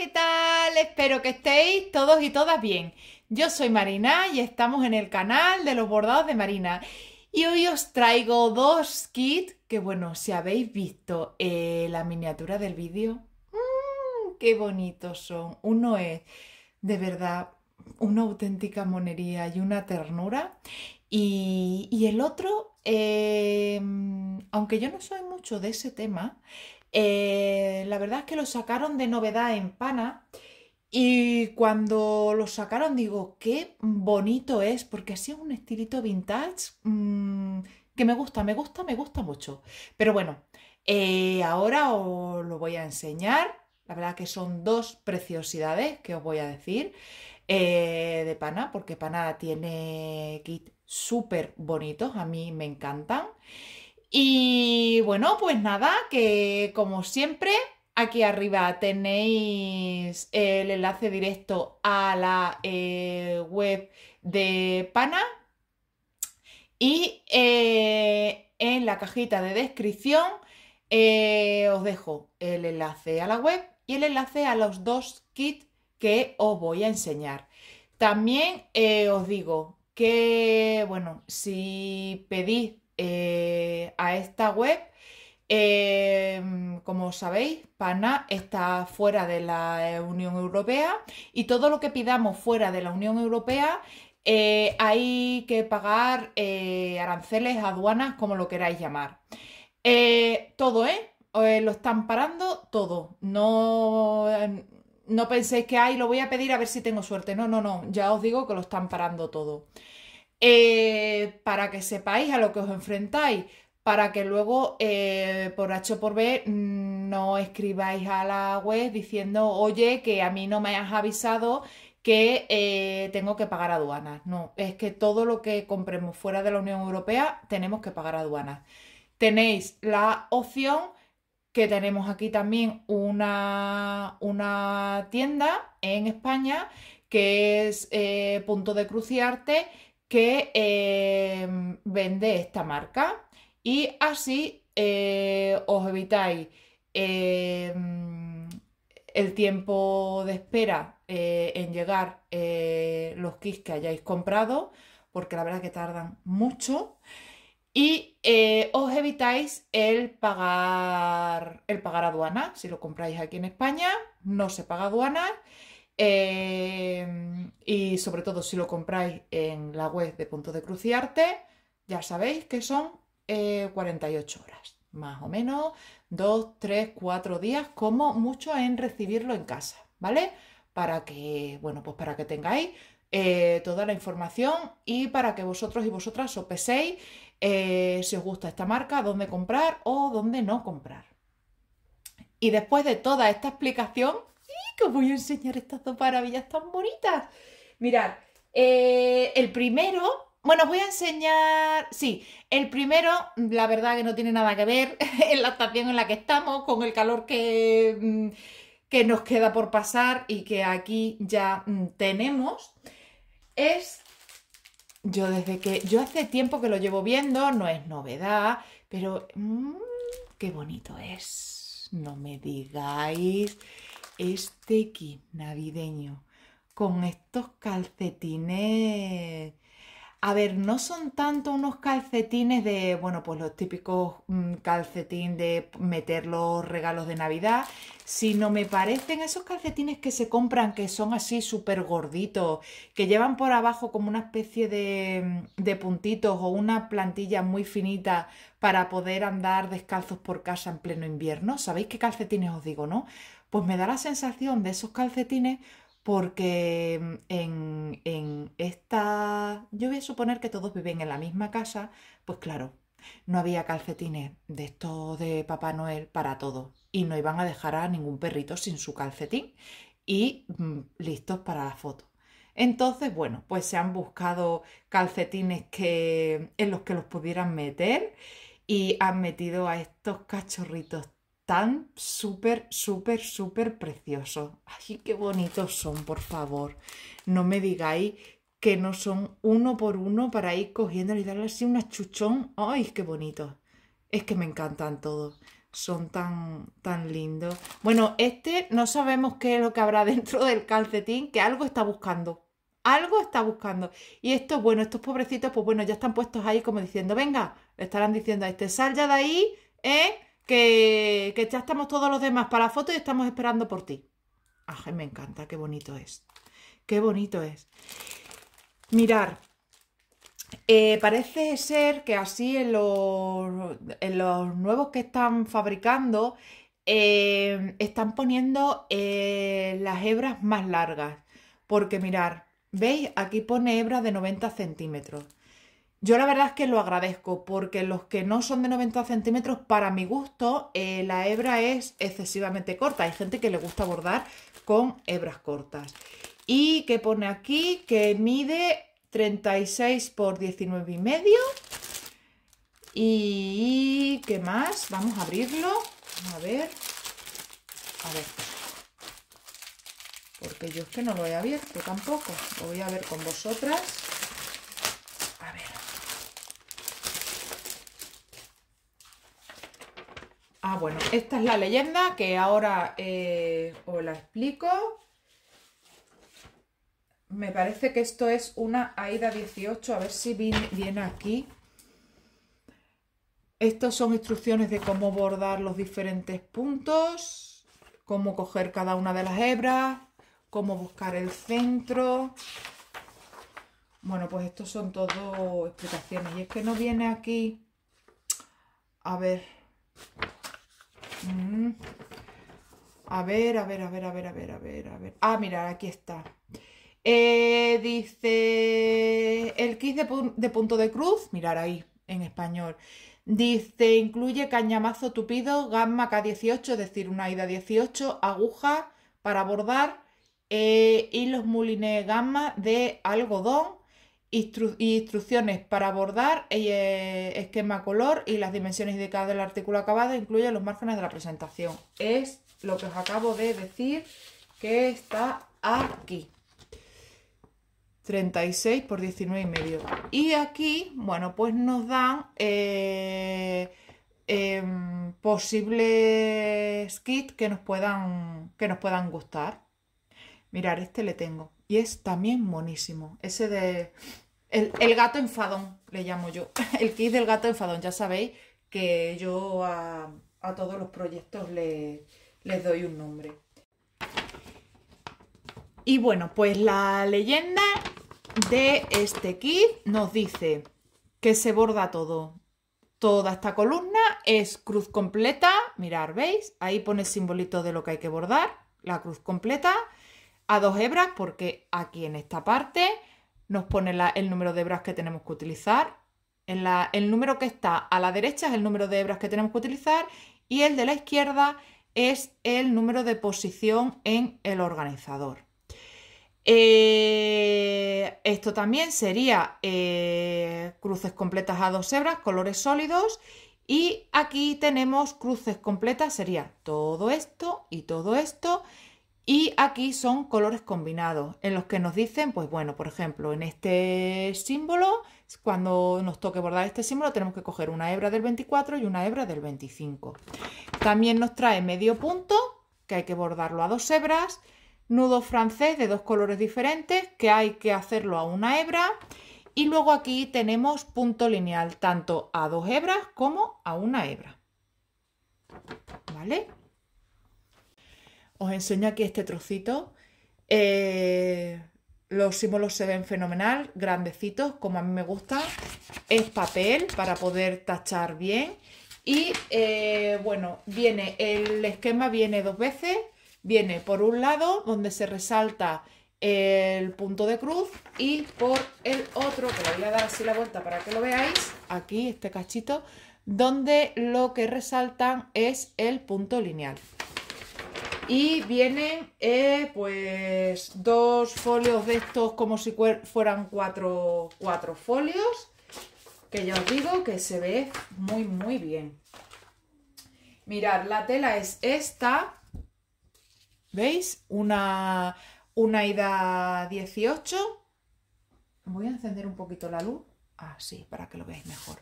¿qué tal? Espero que estéis todos y todas bien. Yo soy Marina y estamos en el canal de los bordados de Marina. Y hoy os traigo dos kits que, bueno, si habéis visto eh, la miniatura del vídeo, ¡mmm! qué bonitos son. Uno es, de verdad, una auténtica monería y una ternura. Y, el otro, eh, aunque yo no soy mucho de ese tema, eh, la verdad es que lo sacaron de novedad en Pana y cuando lo sacaron digo, qué bonito es, porque así es un estilito vintage mm, que me gusta, me gusta, me gusta mucho. Pero bueno, eh, ahora os lo voy a enseñar. La verdad que son dos preciosidades que os voy a decir eh, de Pana, porque Pana tiene kits súper bonitos, a mí me encantan. Y bueno, pues nada, que como siempre, aquí arriba tenéis el enlace directo a la eh, web de Pana y eh, en la cajita de descripción eh, os dejo el enlace a la web y el enlace a los dos kits que os voy a enseñar. También os digo que, bueno, si pedís eh, a esta web. Eh, como sabéis, PANA está fuera de la eh, Unión Europea y todo lo que pidamos fuera de la Unión Europea hay que pagar aranceles, aduanas, como lo queráis llamar. todo, ¿eh? lo están parando todo. No, no penséis que, hay, lo voy a pedir a ver si tengo suerte. No, no, no. Ya os digo que lo están parando todo. Eh, para que sepáis a lo que os enfrentáis, para que luego eh, por H o por B mm, no escribáis a la web diciendo, oye, que a mí no me has avisado que eh, tengo que pagar aduanas. No, es que todo lo que compremos fuera de la Unión Europea tenemos que pagar aduanas. Tenéis la opción que tenemos aquí también una, una tienda en España que es punto de cruciarte que em, vende esta marca y así eh, os evitáis em, el tiempo de espera eh, en llegar eh, los kits que hayáis comprado porque la verdad que tardan mucho y os evitáis el pagar el pagar aduana si lo compráis aquí en España no se paga aduana Em, y sobre todo si lo compráis en la web de Punto de Cruciarte, ya sabéis que son 48 eh, horas, más o menos, 2, 3, 4 días, como mucho en recibirlo en casa, ¿vale? Para que, bueno, pues para que tengáis eh, toda la información y para que vosotros y vosotras os peséis eh, si os gusta esta marca, dónde comprar o dónde no comprar. Y después de toda esta explicación, que os voy a enseñar estas dos maravillas tan bonitas. Mirad, eh, el primero, bueno, os voy a enseñar, sí, el primero, la verdad que no tiene nada que ver en la estación en la que estamos, con el calor que, mm, que nos queda por pasar y que aquí ya mm, tenemos, es... Yo desde que, yo hace tiempo que lo llevo viendo, no es novedad, pero mm, qué bonito es. No me digáis este aquí navideño, con estos calcetines. A ver, no son tanto unos calcetines de, bueno, pues los típicos mm, calcetín de meter los regalos de Navidad, sino me parecen esos calcetines que se compran que son así súper gorditos, que llevan por abajo como una especie mm, de puntitos o una plantilla muy finita para poder andar descalzos por casa en pleno invierno. ¿Sabéis qué calcetines os digo, no? pues me da la sensación de esos calcetines porque mm, en, esta... Yo voy a suponer que todos viven en la misma casa, pues claro, no había calcetines de estos de Papá Noel para todos y no iban a dejar a ningún perrito sin su calcetín y mm, listos para la foto. Entonces, bueno, pues se han buscado calcetines que, en los que los pudieran meter y han metido a estos cachorritos tan súper, súper, súper precioso. Ay, qué bonitos son, por favor. No me digáis que no son uno por uno para ir cogiendo y darle así un chuchón. ¡Ay, qué bonitos. Es que me encantan todos. Son tan, tan lindos. Bueno, este no sabemos qué es lo que habrá dentro del calcetín, que algo está buscando. Algo está buscando. Y estos, bueno, estos pobrecitos, pues bueno, ya están puestos ahí como diciendo, venga, estarán diciendo a este, sal ya de ahí, ¿eh? que, ya estamos todos los demás para la foto y estamos esperando por ti. Ay, me encanta, qué bonito es. Qué bonito es. Mirar, eh, parece ser que así en los, en los nuevos que están fabricando eh, están poniendo eh, las hebras más largas. Porque mirar, ¿veis? Aquí pone hebras de 90 centímetros. Yo la verdad es que lo agradezco porque los que no son de 90 centímetros, para mi gusto, eh, la hebra es excesivamente corta. Hay gente que le gusta bordar con hebras cortas. Y que pone aquí que mide 36 por 19 y medio. Y qué más, vamos a abrirlo. A ver, a ver. Porque yo es que no lo he abierto tampoco. Lo voy a ver con vosotras. Ah, bueno, esta es la leyenda que ahora eh, os la explico. Me parece que esto es una AIDA 18, a ver si viene, viene aquí. Estos son instrucciones de cómo bordar los diferentes puntos, cómo coger cada una de las hebras, cómo buscar el centro. Bueno, pues estos son todo explicaciones. Y es que no viene aquí... A ver... Mm. A ver, a ver, a ver, a ver, a ver, a ver, a ver. Ah, mirar, aquí está. Eh, dice el kit de, punto de cruz, mirar ahí, en español. Dice, incluye cañamazo tupido, gamma K18, es decir, una ida 18, aguja para bordar, y eh, los gamma de algodón, instrucciones para abordar, eh, esquema color y las dimensiones indicadas del artículo acabado, incluyen los márgenes de la presentación. Es lo que os acabo de decir que está aquí. 36 por 19 y medio. Y aquí, bueno, pues nos dan eh, em, posibles kits que nos puedan que nos puedan gustar. mirad, este le tengo. Y es también monísimo. Ese de... El, gato enfadón, le llamo yo. El kit del gato enfadón. Ya sabéis que yo a, todos los proyectos les doy un nombre. Y bueno, pues la leyenda de este kit nos dice que se borda todo. Toda esta columna es cruz completa. Mirar, ¿veis? Ahí pone el simbolito de lo que hay que bordar. La cruz completa a dos hebras porque aquí en esta parte nos pone el número de hebras que tenemos que utilizar. el número que está a la derecha es el número de hebras que tenemos que utilizar y el de la izquierda es el número de posición en el organizador. Eh, esto también sería eh, cruces completas a dos hebras, colores sólidos. Y aquí tenemos cruces completas, sería todo esto y todo esto. Y aquí son colores combinados, en los que nos dicen, pues bueno, por ejemplo, en este símbolo, cuando nos toque bordar este símbolo, tenemos que coger una hebra del 24 y una hebra del 25. También nos trae medio punto, que hay que bordarlo a dos hebras, nudo francés de dos colores diferentes, que hay que hacerlo a una hebra, y luego aquí tenemos punto lineal, tanto a dos hebras como a una hebra. ¿Vale? Os enseño aquí este trocito. Eh, los símbolos se ven fenomenal, grandecitos, como a mí me gusta. Es papel para poder tachar bien. Y eh, bueno, viene el esquema viene dos veces. Viene por un lado donde se resalta el punto de cruz y por el otro, que le voy a dar así la vuelta para que lo veáis, aquí este cachito, donde lo que resaltan es el punto lineal. Y vienen, eh, pues, dos folios de estos como si fueran cuatro, cuatro folios. Que ya os digo que se ve muy, muy bien. Mirad, la tela es esta. ¿Veis? Una, una ida 18. Voy a encender un poquito la luz. Así, para que lo veáis mejor.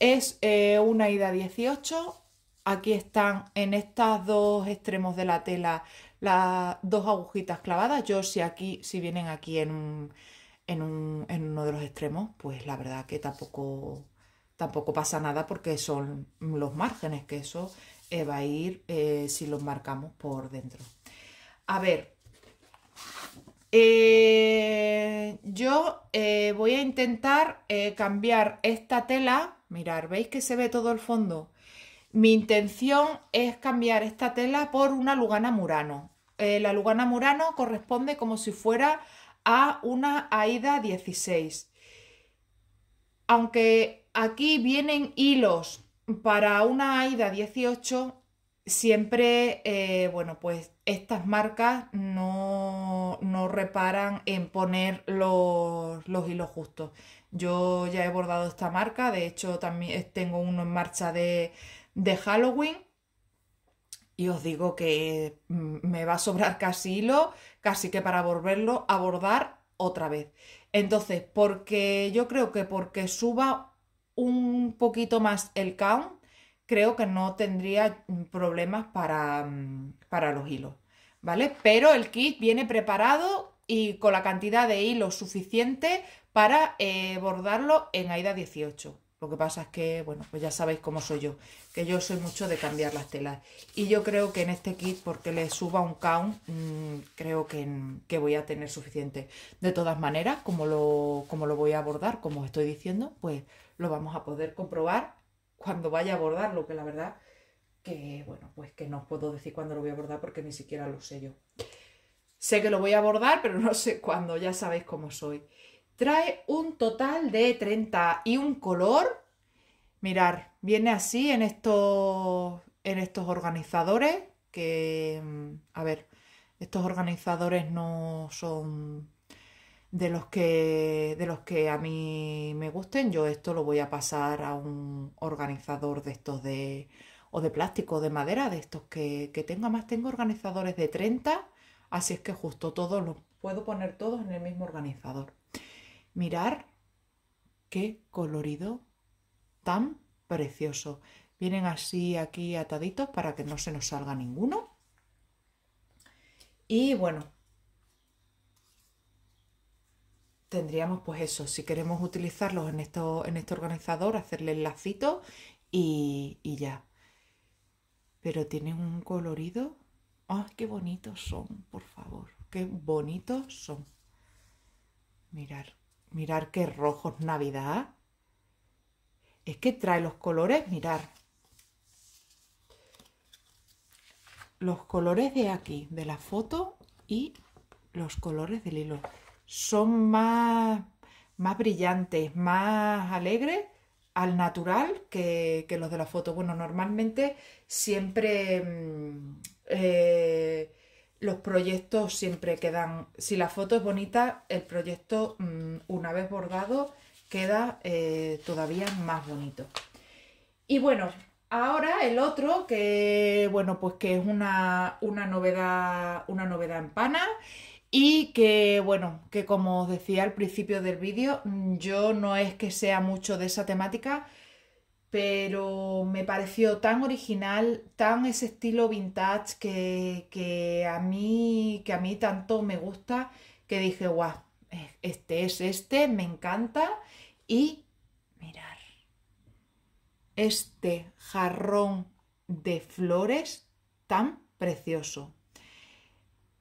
Es eh, una ida 18, aquí están en estos dos extremos de la tela las dos agujitas clavadas. Yo si aquí, si vienen aquí en, en, uno de los extremos, pues la verdad que tampoco, tampoco pasa nada porque son los márgenes que eso eh, va a ir eh, si los marcamos por dentro. A ver, eh, yo voy a intentar cambiar esta tela. Mirar, ¿veis que se ve todo el fondo? Mi intención es cambiar esta tela por una Lugana Murano. Eh, la Lugana Murano corresponde como si fuera a una Aida 16. Aunque aquí vienen hilos para una Aida 18, siempre, eh, bueno, pues estas marcas no, reparan en poner los, los, hilos justos. Yo ya he bordado esta marca, de hecho también tengo uno en marcha de, de Halloween. Y os digo que mm, me va a sobrar casi hilo, casi que para volverlo a bordar otra vez. Entonces, porque yo creo que porque suba un poquito más el count, creo que no tendría mm, problemas para, mm, para los hilos, ¿vale? Pero el kit viene preparado y con la cantidad de hilos suficiente para eh, bordarlo en AIDA 18. Lo que pasa es que, bueno, pues ya sabéis cómo soy yo, que yo soy mucho de cambiar las telas. Y yo creo que en este kit, porque le suba un count, mm, creo que, voy a tener suficiente. De todas maneras, como lo, como lo voy a abordar, como os estoy diciendo, pues lo vamos a poder comprobar cuando vaya a abordarlo, que la verdad que, bueno, pues que no os puedo decir cuándo lo voy a abordar porque ni siquiera lo sé yo. Sé que lo voy a abordar, pero no sé cuándo, ya sabéis cómo soy. Trae un total de y 30 un color. Mirar, viene así en estos, en estos organizadores que, mm, a ver, estos organizadores no son de los que de los que a mí me gusten yo esto lo voy a pasar a un organizador de estos de o de plástico o de madera de estos que, que tenga más tengo organizadores de 30 así es que justo todos los puedo poner todos en el mismo organizador Mirar qué colorido tan precioso. Vienen así aquí ataditos para que no se nos salga ninguno. Y bueno, tendríamos pues eso, si queremos utilizarlos en, esto, en este organizador, hacerle el lacito y, ya. Pero tienen un colorido. ¡Ah, qué bonitos son! Por favor, qué bonitos son. Mirar. Mirar qué rojo es Navidad. Es que trae los colores, mirar. Los colores de aquí, de la foto y los colores del hilo. Son más, más brillantes, más alegres al natural que, los de la foto. Bueno, normalmente siempre mm, eh, los proyectos siempre quedan, si la foto es bonita, el proyecto mm, una vez bordado queda eh, todavía más bonito. Y bueno, ahora el otro que, bueno, pues que es una, una novedad, una novedad en pana y que, bueno, que como os decía al principio del vídeo, mm, yo no es que sea mucho de esa temática, pero me pareció tan original, tan ese estilo vintage que, que, a, mí, que a mí tanto me gusta, que dije, guau, este es este, me encanta. Y mirar, este jarrón de flores tan precioso.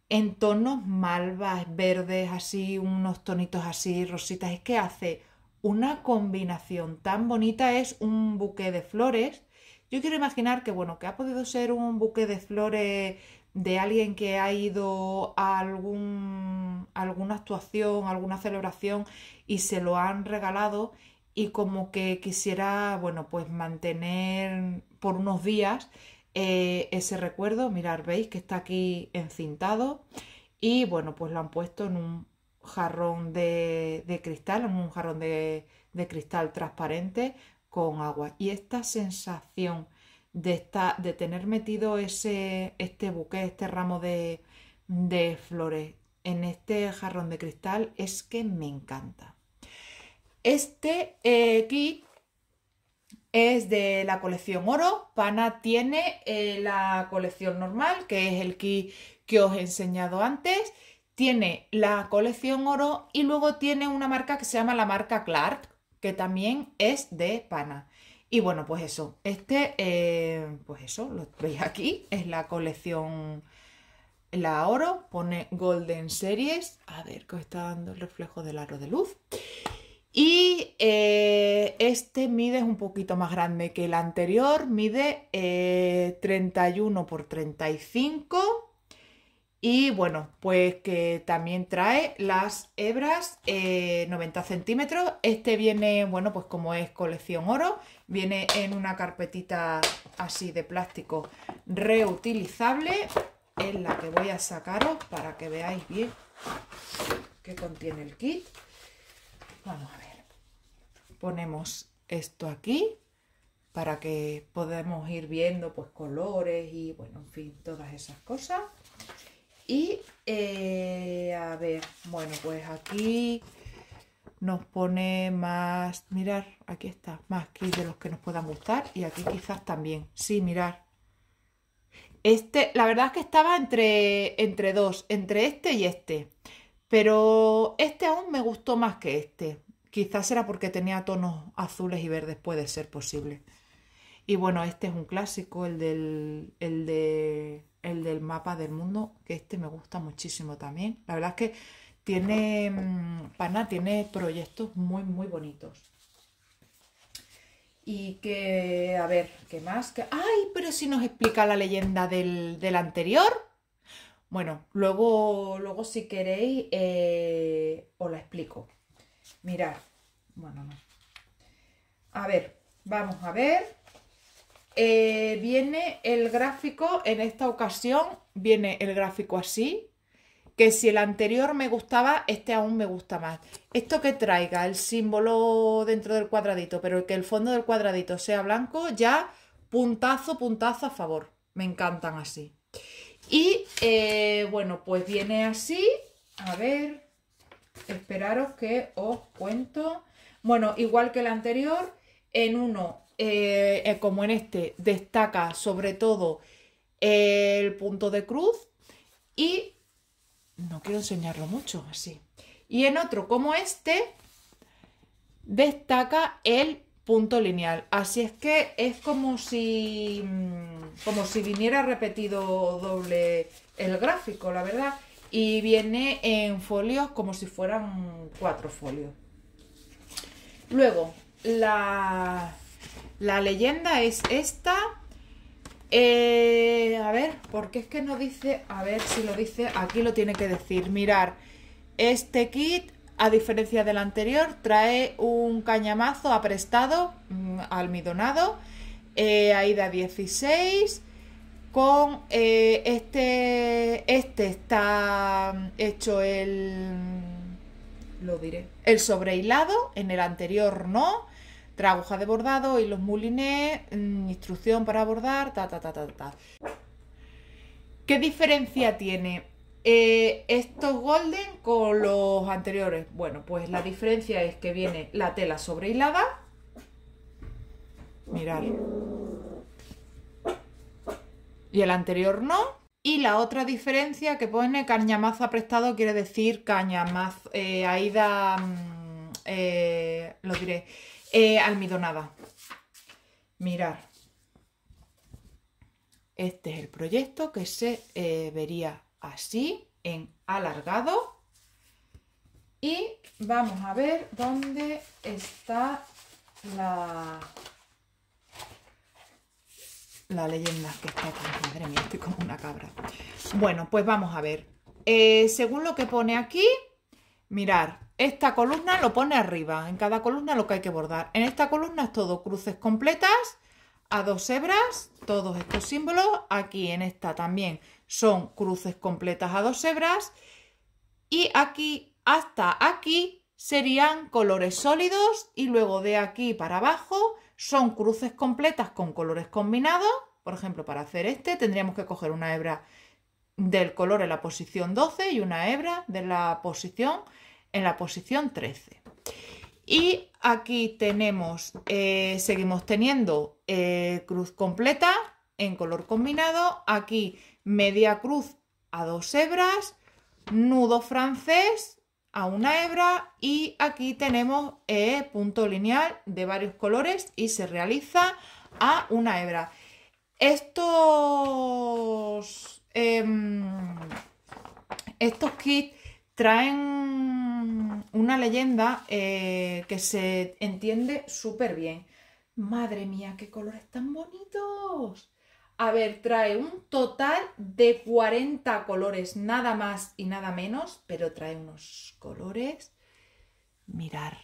En tonos malvas, verdes, así, unos tonitos así, rositas, es que hace una combinación tan bonita es un buque de flores. Yo quiero imaginar que, bueno, que ha podido ser un buque de flores de alguien que ha ido a, algún, alguna actuación, alguna celebración y se lo han regalado y como que quisiera, bueno, pues mantener por unos días eh, ese recuerdo. Mirar, veis que está aquí encintado y bueno, pues lo han puesto en un jarrón de, cristal, un jarrón de, cristal transparente con agua. Y esta sensación de, esta, de tener metido ese, este buque, este ramo de, de flores en este jarrón de cristal es que me encanta. Este eh, kit es de la colección oro. Pana tiene eh, la colección normal, que es el kit que os he enseñado antes tiene la colección oro y luego tiene una marca que se llama la marca Clark, que también es de pana. Y bueno, pues eso, este, eh, pues eso, lo veis aquí, es la colección la oro, pone Golden Series, a ver que está dando el reflejo del aro de luz. Y eh, este mide es un poquito más grande que el anterior, mide 31 eh, por 35 y bueno, pues que también trae las hebras 90 eh, centímetros. Este viene, bueno, pues como es colección oro, viene en una carpetita así de plástico reutilizable. Es la que voy a sacaros para que veáis bien qué contiene el kit. Vamos a ver. Ponemos esto aquí para que podamos ir viendo pues colores y bueno, en fin, todas esas cosas. Y eh, a ver, bueno, pues aquí nos pone más, mirar, aquí está, más aquí de los que nos puedan gustar y aquí quizás también, sí, mirar. Este, la verdad es que estaba entre, entre dos, entre este y este, pero este aún me gustó más que este. Quizás era porque tenía tonos azules y verdes, puede ser posible. Y bueno, este es un clásico, el del, el del mapa del mundo, que este me gusta muchísimo también. La verdad es que tiene, mm, Pana tiene proyectos muy, muy bonitos. Y que, a ver, ¿qué más? ¡Ay! Pero si nos explica la leyenda del, anterior. Bueno, luego, luego si queréis eh, os la explico. Mirad. Bueno, no. A ver, vamos a ver. Eh, viene el gráfico, en esta ocasión viene el gráfico así, que si el anterior me gustaba, este aún me gusta más. Esto que traiga el símbolo dentro del cuadradito, pero que el fondo del cuadradito sea blanco, ya puntazo, puntazo a favor. Me encantan así. Y eh, bueno, pues viene así. A ver, esperaros que os cuento. Bueno, igual que el anterior, en uno eh, eh, como en este, destaca sobre todo el punto de cruz y no quiero enseñarlo mucho así. Y en otro como este, destaca el punto lineal. Así es que es como si, mm, como si viniera repetido doble el gráfico, la verdad. Y viene en folios como si fueran cuatro folios. Luego, la, la leyenda es esta. Eh, a ver, porque es que no dice... A ver si lo dice... Aquí lo tiene que decir. Mirar, este kit, a diferencia del anterior, trae un cañamazo aprestado, mm, almidonado, eh, AIDA 16 con eh, este este está mm, hecho el lo diré el sobrehilado en el anterior no tragoja de bordado, y los mulinés, mm, instrucción para bordar, ta, ta, ta, ta, ta. ¿Qué diferencia tiene eh, estos golden con los anteriores? Bueno, pues la diferencia es que viene la tela sobrehilada. Mirad. Y el anterior no. Y la otra diferencia que pone cañamazo aprestado quiere decir caña eh, Aida, mm, eh, lo diré, eh, almidonada. Mirar. Este es el proyecto que se eh, vería así, en alargado. Y vamos a ver dónde está la, la leyenda que está aquí. Madre mía, estoy como una cabra. Bueno, pues vamos a ver. Eh, según lo que pone aquí, mirar, esta columna lo pone arriba, en cada columna lo que hay que bordar. En esta columna es todo cruces completas, a dos hebras, todos estos símbolos. Aquí en esta también son cruces completas a dos hebras. Y aquí hasta aquí serían colores sólidos y luego de aquí para abajo son cruces completas con colores combinados. Por ejemplo, para hacer este tendríamos que coger una hebra del color en la posición 12 y una hebra de la posición en la posición 13. Y aquí tenemos, eh, seguimos teniendo eh, cruz completa en color combinado, aquí media cruz a dos hebras, nudo francés a una hebra y aquí tenemos eh, punto lineal de varios colores y se realiza a una hebra. Estos, em, estos kits traen una leyenda eh, que se entiende súper bien. Madre mía, qué colores tan bonitos. A ver, trae un total de 40 colores, nada más y nada menos, pero trae unos colores. Mirar,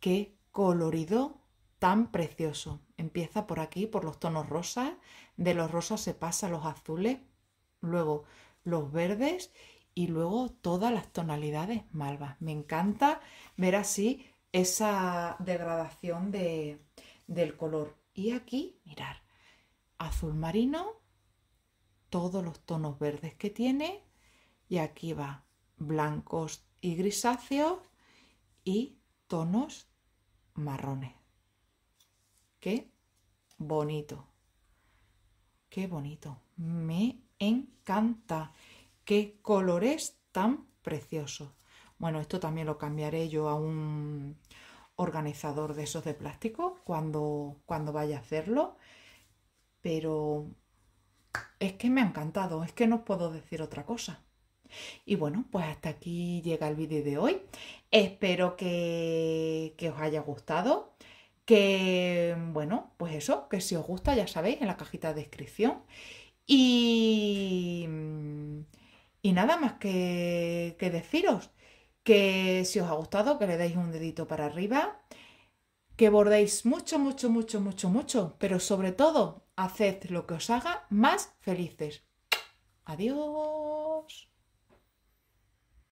qué colorido tan precioso. Empieza por aquí, por los tonos rosas, de los rosas se pasa a los azules, luego los verdes y luego todas las tonalidades malvas. Me encanta ver así esa degradación de, del color. Y aquí, mirar, azul marino, todos los tonos verdes que tiene y aquí va blancos y grisáceos y tonos marrones. Qué bonito, qué bonito, me encanta qué colores tan preciosos! Bueno, esto también lo cambiaré yo a un organizador de esos de plástico cuando, cuando vaya a hacerlo. Pero es que me ha encantado, es que no puedo decir otra cosa. Y bueno, pues hasta aquí llega el vídeo de hoy. Espero que, que os haya gustado. Que bueno, pues eso, que si os gusta ya sabéis en la cajita de descripción. Y y nada más que, deciros que si os ha gustado, que le deis un dedito para arriba, que bordéis mucho, mucho, mucho, mucho, mucho, pero sobre todo, haced lo que os haga más felices. Adiós.